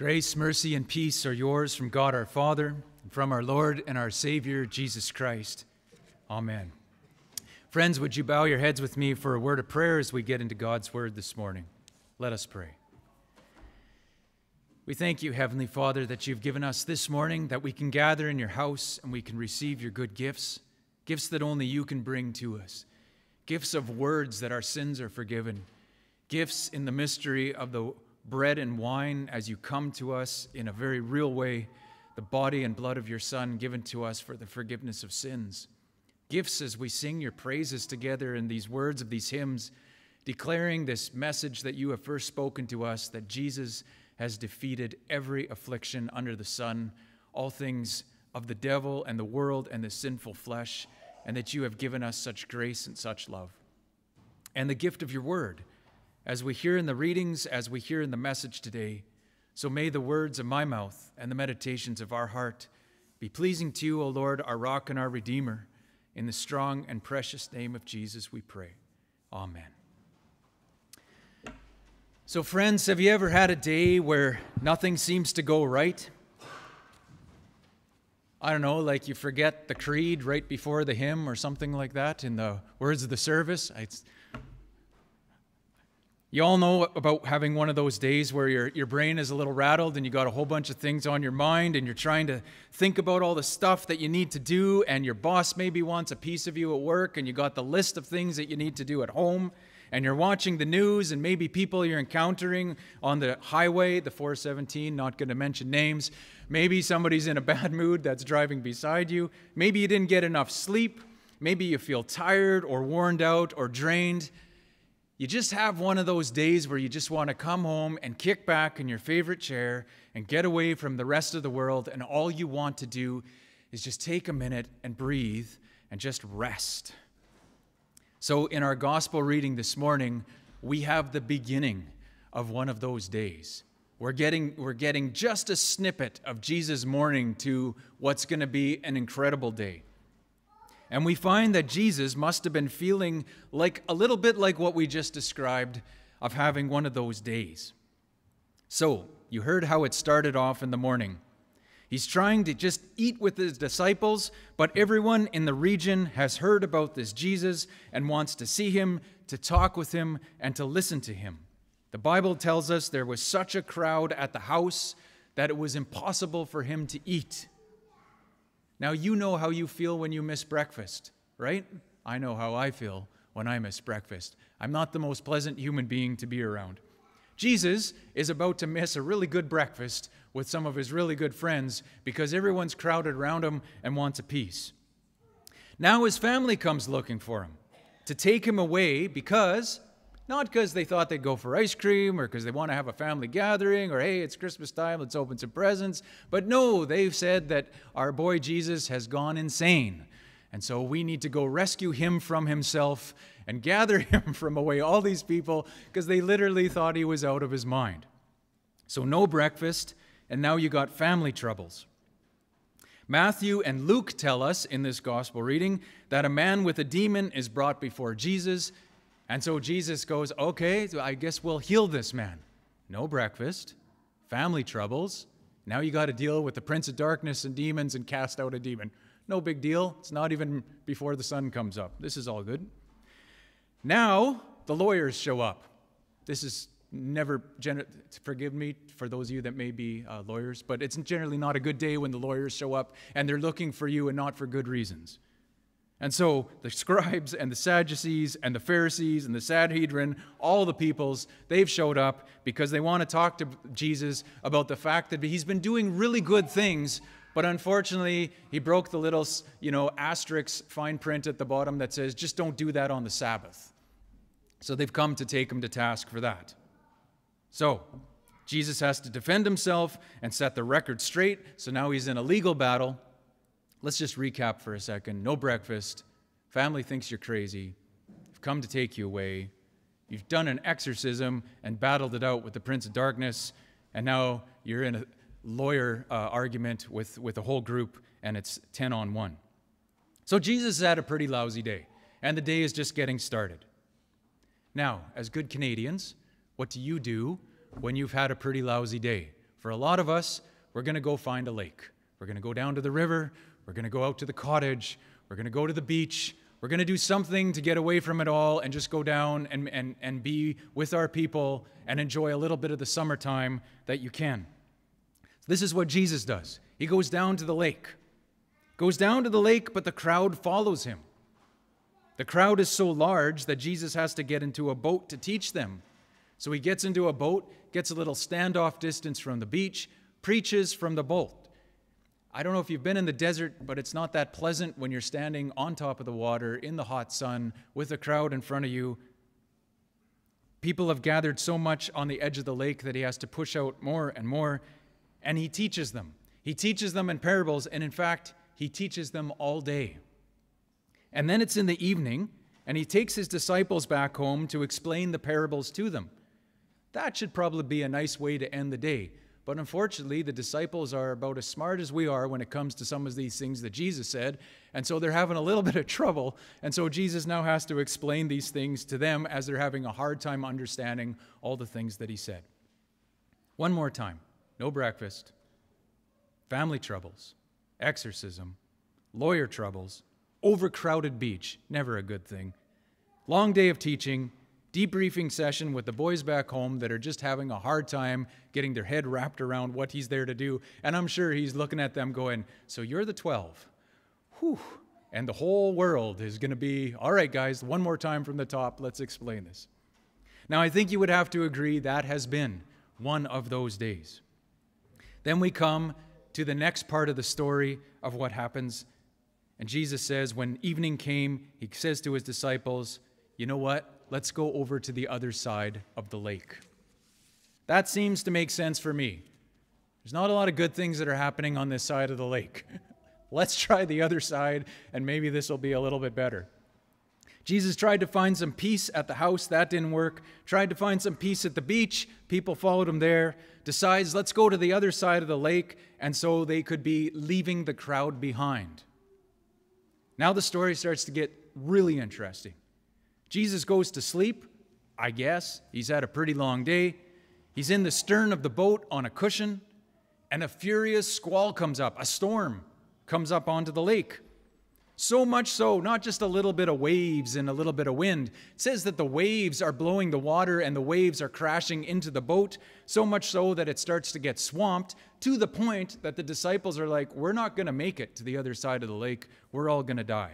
Grace, mercy, and peace are yours from God our Father, and from our Lord and our Savior, Jesus Christ. Amen. Friends, would you bow your heads with me for a word of prayer as we get into God's word this morning? Let us pray. We thank you, Heavenly Father, that you've given us this morning that we can gather in your house and we can receive your good gifts, gifts that only you can bring to us, gifts of words that our sins are forgiven, gifts in the mystery of the bread and wine as you come to us in a very real way, the body and blood of your Son given to us for the forgiveness of sins. Gifts as we sing your praises together in these words of these hymns, declaring this message that you have first spoken to us that Jesus has defeated every affliction under the sun, all things of the devil and the world and the sinful flesh, and that you have given us such grace and such love. And the gift of your word as we hear in the readings, as we hear in the message today. So may the words of my mouth and the meditations of our heart be pleasing to you, O Lord, our rock and our Redeemer. In the strong and precious name of Jesus, we pray. Amen. So, friends, have you ever had a day where nothing seems to go right? I don't know, like you forget the creed right before the hymn or something like that in the words of the service. It's you all know about having one of those days where your, your brain is a little rattled and you got a whole bunch of things on your mind and you're trying to think about all the stuff that you need to do, and your boss maybe wants a piece of you at work, and you got the list of things that you need to do at home, and you're watching the news and maybe people you're encountering on the highway, the 417, not going to mention names. Maybe somebody's in a bad mood that's driving beside you. Maybe you didn't get enough sleep. Maybe you feel tired or worn out or drained you just have one of those days where you just want to come home and kick back in your favorite chair and get away from the rest of the world, and all you want to do is just take a minute and breathe and just rest. So, in our gospel reading this morning, we have the beginning of one of those days. We're getting, we're getting just a snippet of Jesus' morning to what's going to be an incredible day. And we find that Jesus must have been feeling like a little bit like what we just described of having one of those days. So, you heard how it started off in the morning. He's trying to just eat with his disciples, but everyone in the region has heard about this Jesus and wants to see him, to talk with him, and to listen to him. The Bible tells us there was such a crowd at the house that it was impossible for him to eat. Now, you know how you feel when you miss breakfast, right? I know how I feel when I miss breakfast. I'm not the most pleasant human being to be around. Jesus is about to miss a really good breakfast with some of his really good friends because everyone's crowded around him and wants a piece. Now his family comes looking for him to take him away because not because they thought they'd go for ice cream or because they want to have a family gathering or, hey, it's Christmas time, let's open some presents. But no, they've said that our boy Jesus has gone insane. And so we need to go rescue him from himself and gather him from away all these people because they literally thought he was out of his mind. So, no breakfast, and now you got family troubles. Matthew and Luke tell us in this gospel reading that a man with a demon is brought before Jesus and so Jesus goes, Okay, I guess we'll heal this man. No breakfast, family troubles. Now you got to deal with the prince of darkness and demons and cast out a demon. No big deal. It's not even before the sun comes up. This is all good. Now the lawyers show up. This is never, gener- forgive me for those of you that may be uh, lawyers, but it's generally not a good day when the lawyers show up and they're looking for you and not for good reasons. And so the scribes and the Sadducees and the Pharisees and the Sanhedrin, all the peoples, they've showed up because they want to talk to Jesus about the fact that he's been doing really good things, but unfortunately, he broke the little, you know, asterisk fine print at the bottom that says, just don't do that on the Sabbath. So they've come to take him to task for that. So Jesus has to defend himself and set the record straight. So now he's in a legal battle Let's just recap for a second. No breakfast. Family thinks you're crazy. They've come to take you away. You've done an exorcism and battled it out with the Prince of Darkness, and now you're in a lawyer uh, argument with, with a whole group, and it's 10 on 1. So Jesus had a pretty lousy day, and the day is just getting started. Now, as good Canadians, what do you do when you've had a pretty lousy day? For a lot of us, we're going to go find a lake. We're going to go down to the river. We're going to go out to the cottage. We're going to go to the beach. We're going to do something to get away from it all and just go down and, and, and be with our people and enjoy a little bit of the summertime that you can. So this is what Jesus does. He goes down to the lake. Goes down to the lake, but the crowd follows him. The crowd is so large that Jesus has to get into a boat to teach them. So he gets into a boat, gets a little standoff distance from the beach, preaches from the boat. I don't know if you've been in the desert, but it's not that pleasant when you're standing on top of the water in the hot sun with a crowd in front of you. People have gathered so much on the edge of the lake that he has to push out more and more, and he teaches them. He teaches them in parables, and in fact, he teaches them all day. And then it's in the evening, and he takes his disciples back home to explain the parables to them. That should probably be a nice way to end the day. But unfortunately, the disciples are about as smart as we are when it comes to some of these things that Jesus said. And so they're having a little bit of trouble. And so Jesus now has to explain these things to them as they're having a hard time understanding all the things that he said. One more time no breakfast, family troubles, exorcism, lawyer troubles, overcrowded beach, never a good thing, long day of teaching, debriefing session with the boys back home that are just having a hard time getting their head wrapped around what he's there to do. And I'm sure he's looking at them going, So you're the 12. Whew. And the whole world is going to be, All right, guys, one more time from the top, let's explain this. Now, I think you would have to agree that has been one of those days. Then we come to the next part of the story of what happens. And Jesus says, When evening came, he says to his disciples, You know what? let's go over to the other side of the lake. That seems to make sense for me. There's not a lot of good things that are happening on this side of the lake. let's try the other side, and maybe this will be a little bit better. Jesus tried to find some peace at the house, that didn't work. Tried to find some peace at the beach, people followed him there. Decides, let's go to the other side of the lake, and so they could be leaving the crowd behind. Now the story starts to get really interesting. Jesus goes to sleep, I guess. He's had a pretty long day. He's in the stern of the boat on a cushion, and a furious squall comes up, a storm comes up onto the lake. So much so, not just a little bit of waves and a little bit of wind. It says that the waves are blowing the water and the waves are crashing into the boat, so much so that it starts to get swamped to the point that the disciples are like, We're not going to make it to the other side of the lake. We're all going to die.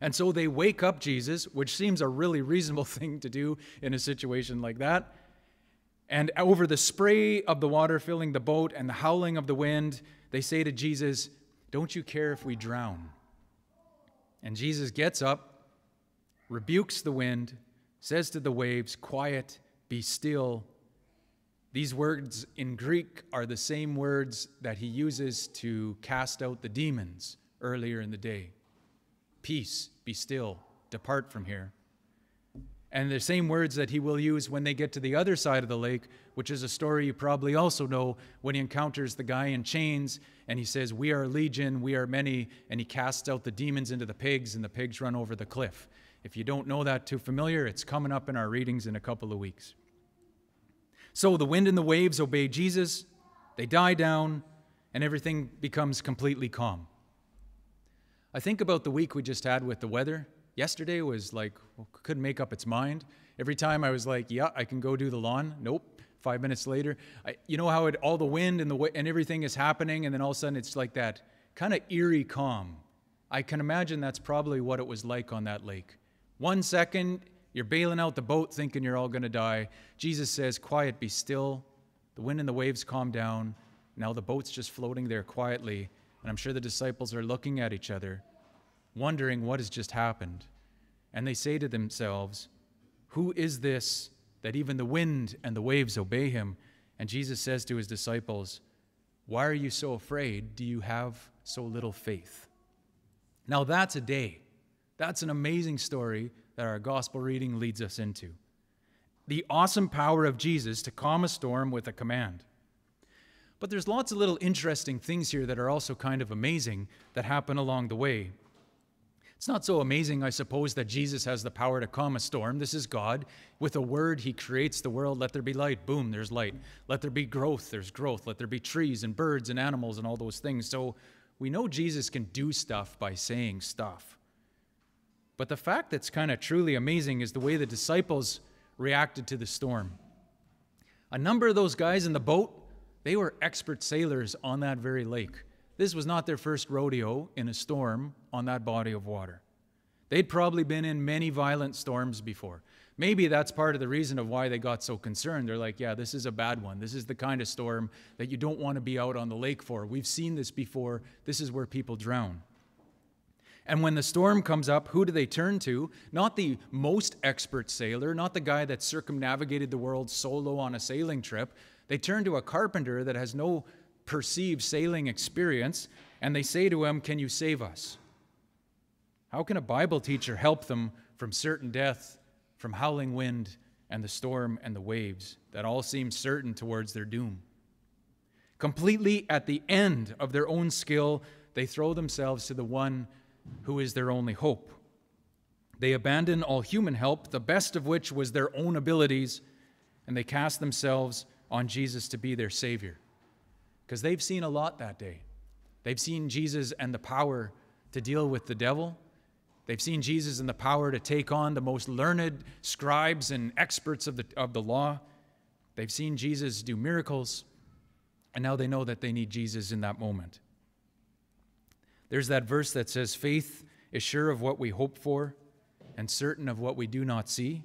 And so they wake up Jesus, which seems a really reasonable thing to do in a situation like that. And over the spray of the water filling the boat and the howling of the wind, they say to Jesus, Don't you care if we drown? And Jesus gets up, rebukes the wind, says to the waves, Quiet, be still. These words in Greek are the same words that he uses to cast out the demons earlier in the day. Peace, be still, depart from here. And the same words that he will use when they get to the other side of the lake, which is a story you probably also know when he encounters the guy in chains and he says, We are legion, we are many, and he casts out the demons into the pigs and the pigs run over the cliff. If you don't know that too familiar, it's coming up in our readings in a couple of weeks. So the wind and the waves obey Jesus, they die down, and everything becomes completely calm. I think about the week we just had with the weather. Yesterday was like, couldn't make up its mind. Every time I was like, yeah, I can go do the lawn. Nope. Five minutes later, I, you know how it, all the wind and, the, and everything is happening, and then all of a sudden it's like that kind of eerie calm. I can imagine that's probably what it was like on that lake. One second, you're bailing out the boat thinking you're all going to die. Jesus says, Quiet, be still. The wind and the waves calm down. Now the boat's just floating there quietly, and I'm sure the disciples are looking at each other, wondering what has just happened. And they say to themselves, Who is this that even the wind and the waves obey him? And Jesus says to his disciples, Why are you so afraid? Do you have so little faith? Now, that's a day. That's an amazing story that our gospel reading leads us into. The awesome power of Jesus to calm a storm with a command. But there's lots of little interesting things here that are also kind of amazing that happen along the way. It's not so amazing, I suppose, that Jesus has the power to calm a storm. This is God. With a word, He creates the world. Let there be light. Boom, there's light. Let there be growth. There's growth. Let there be trees and birds and animals and all those things. So we know Jesus can do stuff by saying stuff. But the fact that's kind of truly amazing is the way the disciples reacted to the storm. A number of those guys in the boat they were expert sailors on that very lake. This was not their first rodeo in a storm on that body of water. They'd probably been in many violent storms before. Maybe that's part of the reason of why they got so concerned. They're like, yeah, this is a bad one. This is the kind of storm that you don't want to be out on the lake for. We've seen this before. This is where people drown. And when the storm comes up, who do they turn to? Not the most expert sailor, not the guy that circumnavigated the world solo on a sailing trip, they turn to a carpenter that has no perceived sailing experience and they say to him, Can you save us? How can a Bible teacher help them from certain death, from howling wind and the storm and the waves that all seem certain towards their doom? Completely at the end of their own skill, they throw themselves to the one who is their only hope. They abandon all human help, the best of which was their own abilities, and they cast themselves on Jesus to be their Savior. Because they've seen a lot that day. They've seen Jesus and the power to deal with the devil. They've seen Jesus and the power to take on the most learned scribes and experts of the, of the law. They've seen Jesus do miracles, and now they know that they need Jesus in that moment. There's that verse that says, Faith is sure of what we hope for and certain of what we do not see.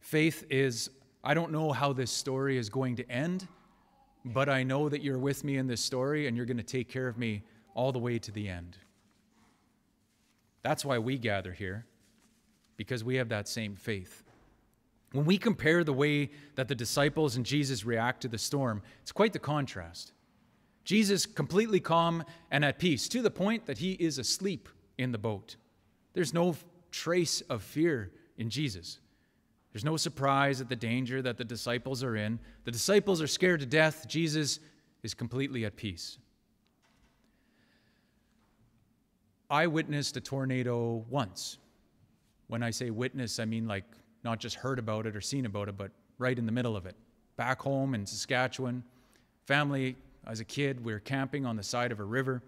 Faith is I don't know how this story is going to end, but I know that you're with me in this story and you're going to take care of me all the way to the end. That's why we gather here, because we have that same faith. When we compare the way that the disciples and Jesus react to the storm, it's quite the contrast. Jesus completely calm and at peace to the point that he is asleep in the boat. There's no trace of fear in Jesus. There's no surprise at the danger that the disciples are in. The disciples are scared to death. Jesus is completely at peace. I witnessed a tornado once. When I say witness, I mean like not just heard about it or seen about it, but right in the middle of it. Back home in Saskatchewan, family, as a kid, we were camping on the side of a river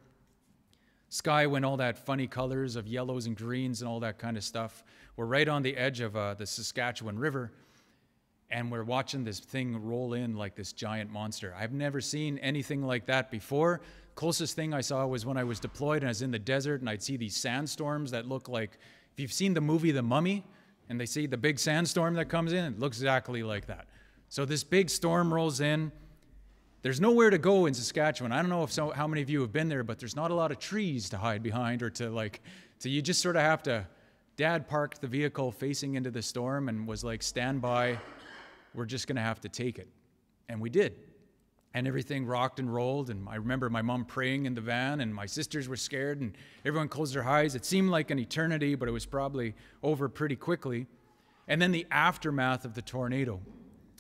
sky went all that funny colors of yellows and greens and all that kind of stuff. We're right on the edge of uh, the Saskatchewan River, and we're watching this thing roll in like this giant monster. I've never seen anything like that before. Closest thing I saw was when I was deployed and I was in the desert, and I'd see these sandstorms that look like if you've seen the movie The Mummy, and they see the big sandstorm that comes in, it looks exactly like that. So this big storm rolls in there's nowhere to go in Saskatchewan. I don't know if so, how many of you have been there, but there's not a lot of trees to hide behind or to like, so you just sort of have to. Dad parked the vehicle facing into the storm and was like, stand by, we're just going to have to take it. And we did. And everything rocked and rolled. And I remember my mom praying in the van, and my sisters were scared, and everyone closed their eyes. It seemed like an eternity, but it was probably over pretty quickly. And then the aftermath of the tornado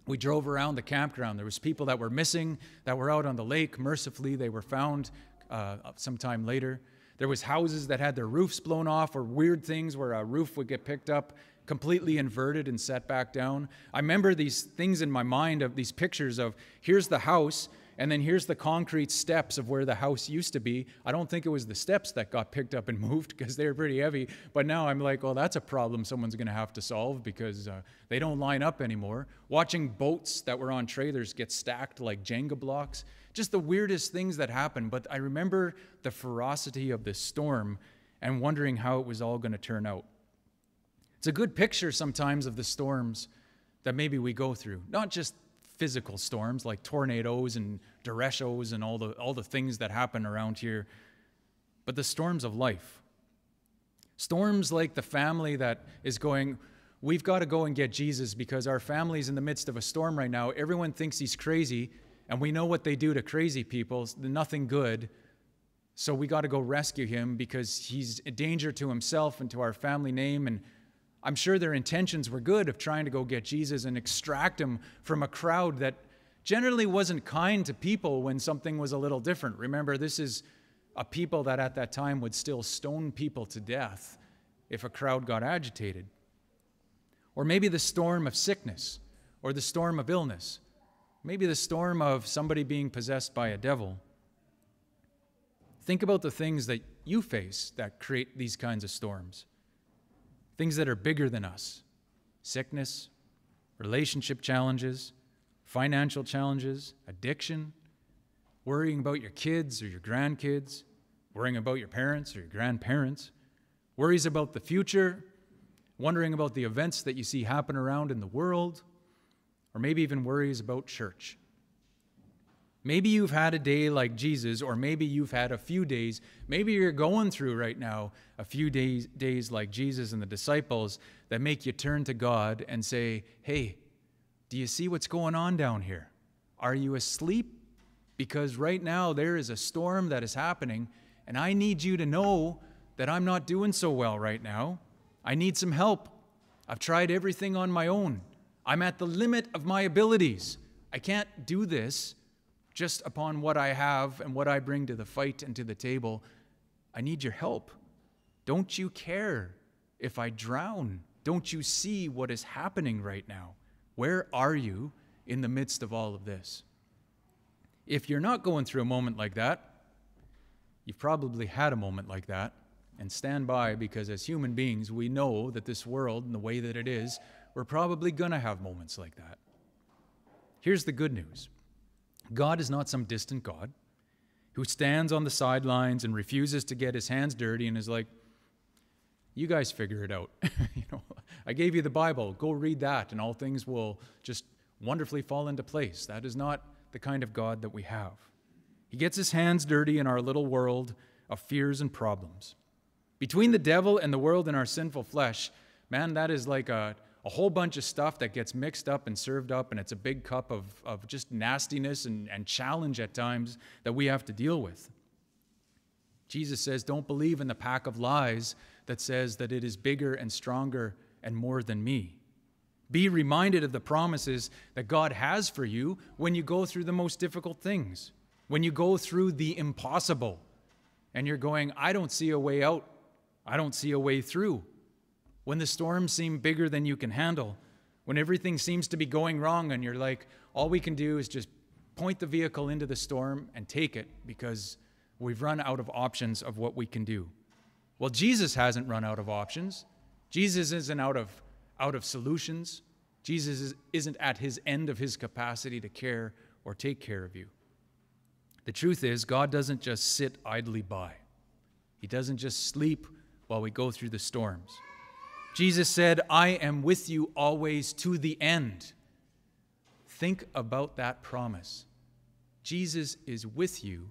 we drove around the campground. There was people that were missing, that were out on the lake. Mercifully, they were found uh, sometime later. There was houses that had their roofs blown off or weird things where a roof would get picked up completely inverted and set back down. I remember these things in my mind of these pictures of here's the house and then here's the concrete steps of where the house used to be. I don't think it was the steps that got picked up and moved because they were pretty heavy. But now I'm like, well, that's a problem someone's going to have to solve because uh, they don't line up anymore. Watching boats that were on trailers get stacked like Jenga blocks. Just the weirdest things that happen. But I remember the ferocity of this storm and wondering how it was all going to turn out. It's a good picture sometimes of the storms that maybe we go through, not just physical storms like tornadoes and derechos and all the, all the things that happen around here, but the storms of life. Storms like the family that is going, we've got to go and get Jesus because our family's in the midst of a storm right now. Everyone thinks he's crazy, and we know what they do to crazy people, nothing good. So we got to go rescue him because he's a danger to himself and to our family name and I'm sure their intentions were good of trying to go get Jesus and extract him from a crowd that generally wasn't kind to people when something was a little different. Remember, this is a people that at that time would still stone people to death if a crowd got agitated. Or maybe the storm of sickness, or the storm of illness, maybe the storm of somebody being possessed by a devil. Think about the things that you face that create these kinds of storms things that are bigger than us sickness, relationship challenges, financial challenges, addiction, worrying about your kids or your grandkids, worrying about your parents or your grandparents, worries about the future, wondering about the events that you see happen around in the world, or maybe even worries about church. Maybe you've had a day like Jesus, or maybe you've had a few days. Maybe you're going through right now a few days, days like Jesus and the disciples that make you turn to God and say, Hey, do you see what's going on down here? Are you asleep? Because right now there is a storm that is happening, and I need you to know that I'm not doing so well right now. I need some help. I've tried everything on my own. I'm at the limit of my abilities. I can't do this just upon what I have and what I bring to the fight and to the table. I need your help. Don't you care if I drown? Don't you see what is happening right now? Where are you in the midst of all of this? If you're not going through a moment like that, you've probably had a moment like that. And stand by because as human beings, we know that this world and the way that it is, we're probably going to have moments like that. Here's the good news God is not some distant God who stands on the sidelines and refuses to get his hands dirty and is like, you guys figure it out. you know, I gave you the Bible. Go read that, and all things will just wonderfully fall into place. That is not the kind of God that we have. He gets his hands dirty in our little world of fears and problems. Between the devil and the world and our sinful flesh, man, that is like a a whole bunch of stuff that gets mixed up and served up, and it's a big cup of, of just nastiness and, and challenge at times that we have to deal with. Jesus says, Don't believe in the pack of lies that says that it is bigger and stronger and more than me. Be reminded of the promises that God has for you when you go through the most difficult things, when you go through the impossible, and you're going, I don't see a way out, I don't see a way through when the storms seem bigger than you can handle, when everything seems to be going wrong and you're like, all we can do is just point the vehicle into the storm and take it because we've run out of options of what we can do. Well, Jesus hasn't run out of options. Jesus isn't out of, out of solutions. Jesus is, isn't at his end of his capacity to care or take care of you. The truth is, God doesn't just sit idly by, He doesn't just sleep while we go through the storms. Jesus said, I am with you always to the end. Think about that promise. Jesus is with you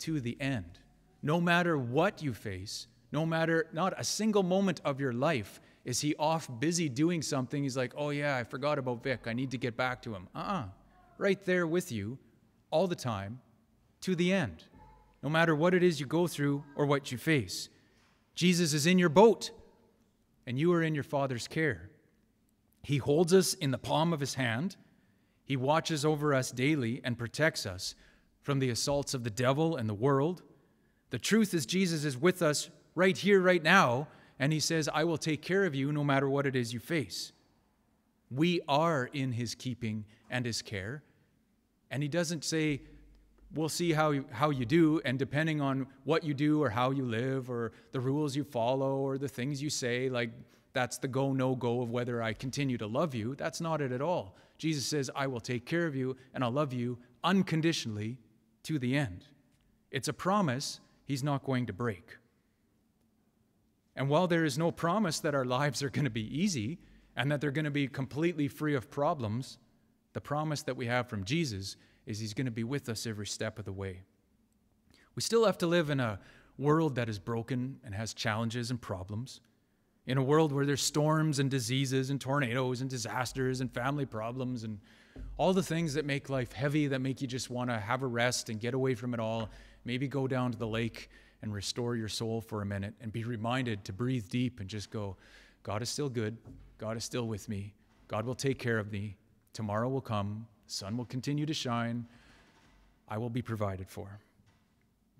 to the end. No matter what you face, no matter, not a single moment of your life is he off busy doing something. He's like, oh yeah, I forgot about Vic. I need to get back to him. Uh uh-uh. uh Right there with you all the time to the end. No matter what it is you go through or what you face, Jesus is in your boat and you are in your Father's care. He holds us in the palm of His hand. He watches over us daily and protects us from the assaults of the devil and the world. The truth is, Jesus is with us right here, right now, and He says, I will take care of you no matter what it is you face. We are in His keeping and His care. And He doesn't say, we'll see how you, how you do. And depending on what you do or how you live or the rules you follow or the things you say, like that's the go no go of whether I continue to love you. That's not it at all. Jesus says, I will take care of you and I'll love you unconditionally to the end. It's a promise he's not going to break. And while there is no promise that our lives are going to be easy and that they're going to be completely free of problems, the promise that we have from Jesus is he's going to be with us every step of the way. We still have to live in a world that is broken and has challenges and problems. In a world where there's storms and diseases and tornadoes and disasters and family problems and all the things that make life heavy, that make you just want to have a rest and get away from it all, maybe go down to the lake and restore your soul for a minute and be reminded to breathe deep and just go, God is still good. God is still with me. God will take care of me. Tomorrow will come sun will continue to shine. I will be provided for.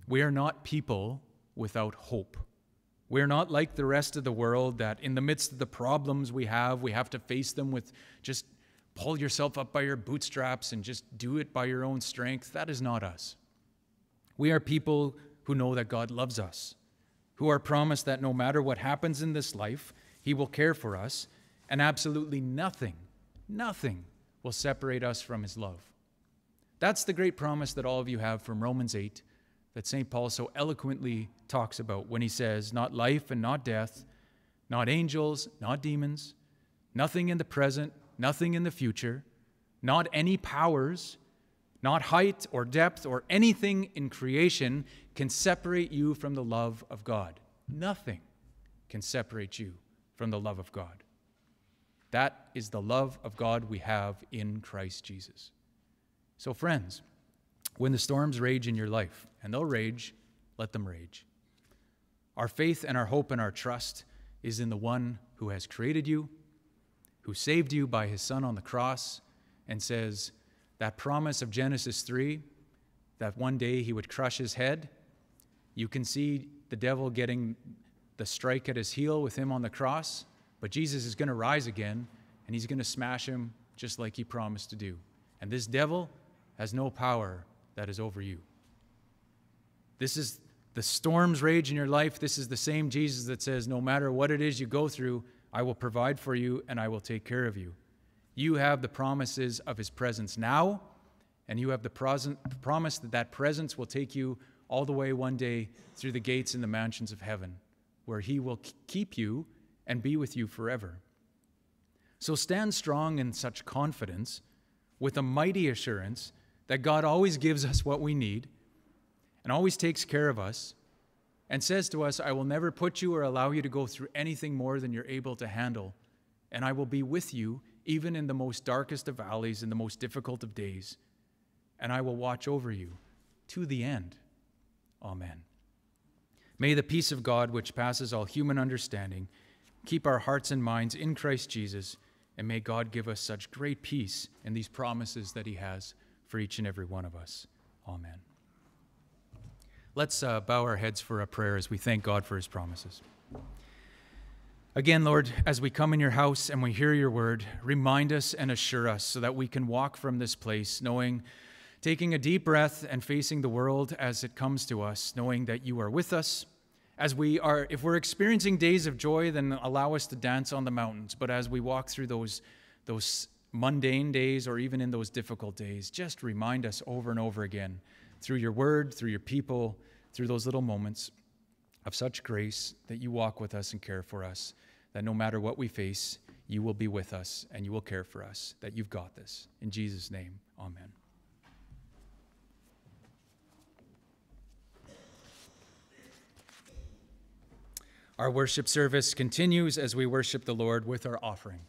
We are not people without hope. We're not like the rest of the world that in the midst of the problems we have, we have to face them with just pull yourself up by your bootstraps and just do it by your own strength. That is not us. We are people who know that God loves us, who are promised that no matter what happens in this life, He will care for us, and absolutely nothing, nothing will separate us from his love. That's the great promise that all of you have from Romans 8 that St. Paul so eloquently talks about when he says, Not life and not death, not angels, not demons, nothing in the present, nothing in the future, not any powers, not height or depth or anything in creation can separate you from the love of God. Nothing can separate you from the love of God. That is the love of God we have in Christ Jesus. So, friends, when the storms rage in your life, and they'll rage, let them rage. Our faith and our hope and our trust is in the one who has created you, who saved you by his son on the cross, and says, That promise of Genesis 3, that one day he would crush his head, you can see the devil getting the strike at his heel with him on the cross. But Jesus is going to rise again and he's going to smash him just like he promised to do. And this devil has no power that is over you. This is the storms rage in your life. This is the same Jesus that says, No matter what it is you go through, I will provide for you and I will take care of you. You have the promises of his presence now, and you have the promise that that presence will take you all the way one day through the gates in the mansions of heaven, where he will keep you and be with you forever. So stand strong in such confidence with a mighty assurance that God always gives us what we need and always takes care of us and says to us, I will never put you or allow you to go through anything more than you're able to handle, and I will be with you even in the most darkest of valleys, in the most difficult of days, and I will watch over you to the end. Amen. May the peace of God, which passes all human understanding, Keep our hearts and minds in Christ Jesus, and may God give us such great peace in these promises that He has for each and every one of us. Amen. Let's uh, bow our heads for a prayer as we thank God for His promises. Again, Lord, as we come in your house and we hear your word, remind us and assure us so that we can walk from this place knowing, taking a deep breath and facing the world as it comes to us, knowing that you are with us as we are, if we're experiencing days of joy, then allow us to dance on the mountains. But as we walk through those, those mundane days or even in those difficult days, just remind us over and over again through your word, through your people, through those little moments of such grace that you walk with us and care for us, that no matter what we face, you will be with us and you will care for us, that you've got this. In Jesus' name, amen. Our worship service continues as we worship the Lord with our offering.